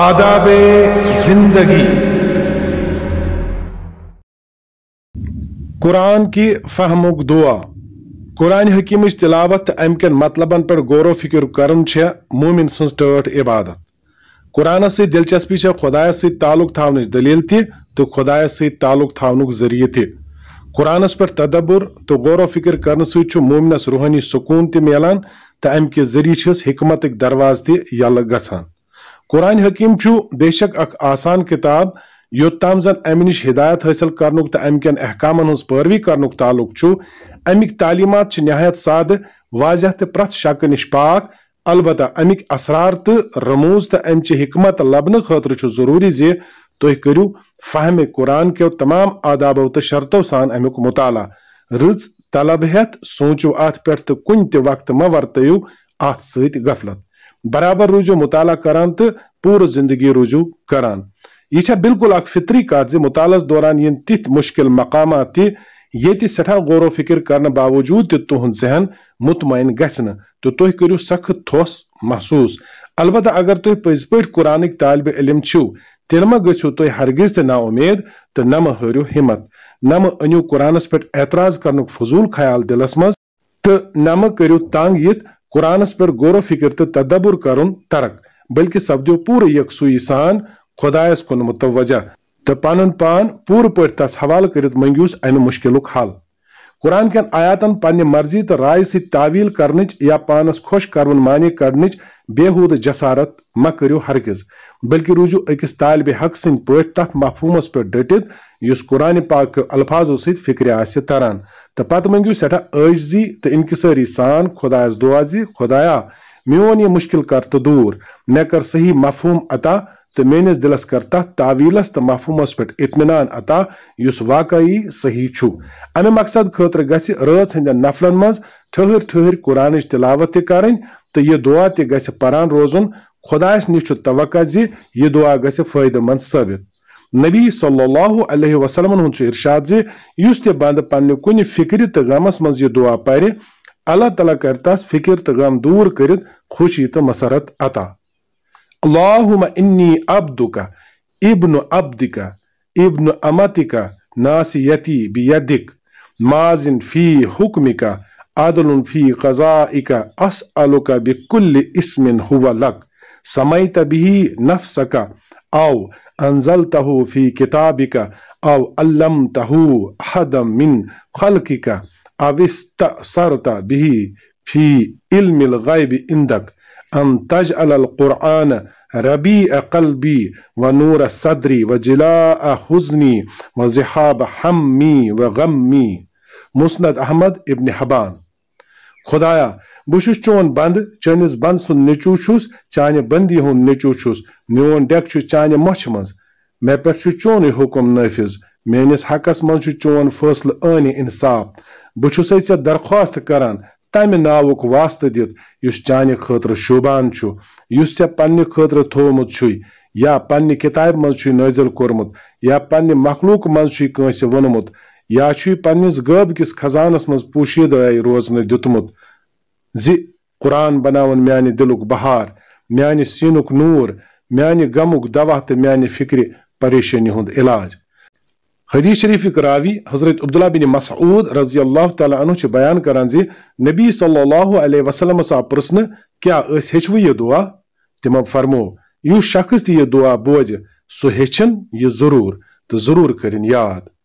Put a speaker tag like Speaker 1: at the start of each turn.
Speaker 1: आदाब जिंदगी कुरान की फहमु दुआ कुरान हकीम तिलावत अमक मतलबन पे गौर फिक्र कर मोमिन सज टट इबादत कुरानस दिलचस्पी से खुदाय सालुक थावन दलील तो खुदाय सालुक थावन जरिए कुरानस पे तदबुर तो गौर फिक्र कर मोमिनस रूहानी सुकून त मिलान तो अमक जरिए हमत दरवाज तल ग कुरान हकीम बेशक अख आसान किताब योत्ताम जन अमि नश हिदायत हासिल कर अमकन अहकामन हज पैरवी कर ताल्लुक अमिक तालीमत नहायत साद वाजह तो प्रथ शक नश पाक अलबत् अमिक असरार तो रमूज तो अमच हिकमत लबन खतर जरूरी जि तुह करू फहम कुरान के तमाम आदाबो तो शरतो सान अमुक मुताल रज तलब सोचो अत पे तो कुन वक्त मा वर्तो अत बराबर रुजू मुताला करंत पूर् जिंदगी रूजू करान यह बिल्कुल अख फितरी कत मुतालस दौरान इन तिथ मुश्किल मकाम ये सठा गौर फिक्र कर बावजूद तुहद जहन मुतमिन ग तो तुम करू सख्त थोस महसूस अलबत् अगर तुम पज पे कुरान तालब इलम छो तेल मा गु तुम हरगिज त ना उमेद तो नम हरू हिम्मत नम अनु कुरानस पे एतराज कर फजूल ख्याल दिलस मज तो नम करू तंग कुरानस पे गौर फिक्र तो तदब्बर कर तरक बल्कि सपद पूरे यकसुई सान खुदायस कुन मुतवजह तो पन पान पूर पे तस हवाल कर मंगूस अमि मुश्किल हल कुरान कन आयातन पन्नि मर्जी तो राय से कर या पानस खुश कर मान कड़न बेहूद जसारत म करो हरगज बल्कि रूजू अकिस तालब हक सद पे तथ महफूमस पे डटित इस कुरान पाक अल्फाजों फिक्र तरान तो पत् मंगू सठा अजी तो इनकसरी सान खुदायस दुआ खुदाया मोन यह मुश्किल कर तो दूर मे कर सही मफहूम अता تمیس دلس کر تت تعویلس تو مفہومس پہ اطمینان عطا اس واقعی صحیح چھ امہ مقصد خاطر گھ رات ہند نفلن مز ٹھہر ٹھہر قرآن تلاوت تہ کریں تو یہ دعا تہ گھ پران روزن خداس نش توقع زی یہ دعا گھ فائدہ مند ثابت نبی صلی اللہ علیہ وسلم ہند ارشاد زی اس تہ بند پنہ کن فکر تو غمس مز یہ دعا پہ اللہ تعالیٰ کر تس فکر تو غم دور کرت خوشی تو مسرت عطا اللهم إني عبدك ابن عبدك ابن أمتك ناسيتي بيدك ماز في حكمك عدل في قضائك أسألك بكل اسم هو لك سميت به نفسك أو أنزلته في كتابك أو علمته أحدا من خلقك أو استأثرت به في علم الغيب عندك अन तज अलकुरान रबी कलबी व नूर सदरी व जिला हजनी व जहाब हमी व गमी मुस्नद अहमद इबन हबान खुदाया बहु चोन बंद चनिस बंद सुन निचू छुस चान बंदी हूं निचू छुस मोन डेक चान मोछ मज मे पे चोन हुकुम नफिज मेनिस हकस मज चोन फैसल आन इंसाफ बहु ऐ दरख्वास्त करान تمہِ ناوُک واسطہٕ دِتھ یُس چانہِ خٲطرٕ شوٗبان چھُ یُس ژےٚ پننہِ خٲطرٕ تھوومُت چھُے یا پننہِ کِتابہِ منٛز چھُے نٲزِل کوٚرمُت یا پننہِ مخلوٗق منٛز چھُے کٲنٛسہِ ووٚنمُت یا چھُے پننِس غٲب کِس خزانس منٛز پوٗشیٖدٲے روزنہٕ دیُتمُت زِ قۄران بناوُن میانہِ دِلُک بہار میانہِ سیٖنُک نوٗر میانہِ غمُک دوا تہٕ میانہِ فِکرِ پریشٲنی ہُنٛد علاج हदीस शरीफ करावी हजरत अब्दुल्ला बिन मसूद रजी अल्लाह तु बयान करान नबी सल वसलम आव पुन क्या हेचव यह दुआ तमो फरमो यु शख्स तुआ दुआ बोज सह हेचन यह जरूर तो जरूर करिन याद